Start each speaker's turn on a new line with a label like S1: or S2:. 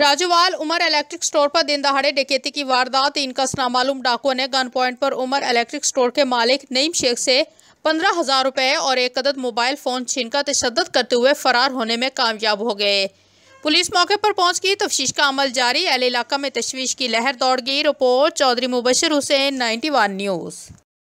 S1: राजूवाल Umar electric store पर दिन दहाड़े डकैती की वारदात इनका कस नामालूम डाकुओं ने गन पॉइंट पर उमर इलेक्ट्रिक स्टोर के मालिक नईम शेख से पंद्रह हजार रुपये और एक अदद मोबाइल फ़ोन छीनकर तशद करते हुए फरार होने में कामयाब हो गए पुलिस मौके पर पहुंच गई तफ्तीश का अमल जारी अल इलाका में तशवीश की लहर दौड़ गई रिपोर्ट चौधरी मुबशर हुसैन 91 न्यूज़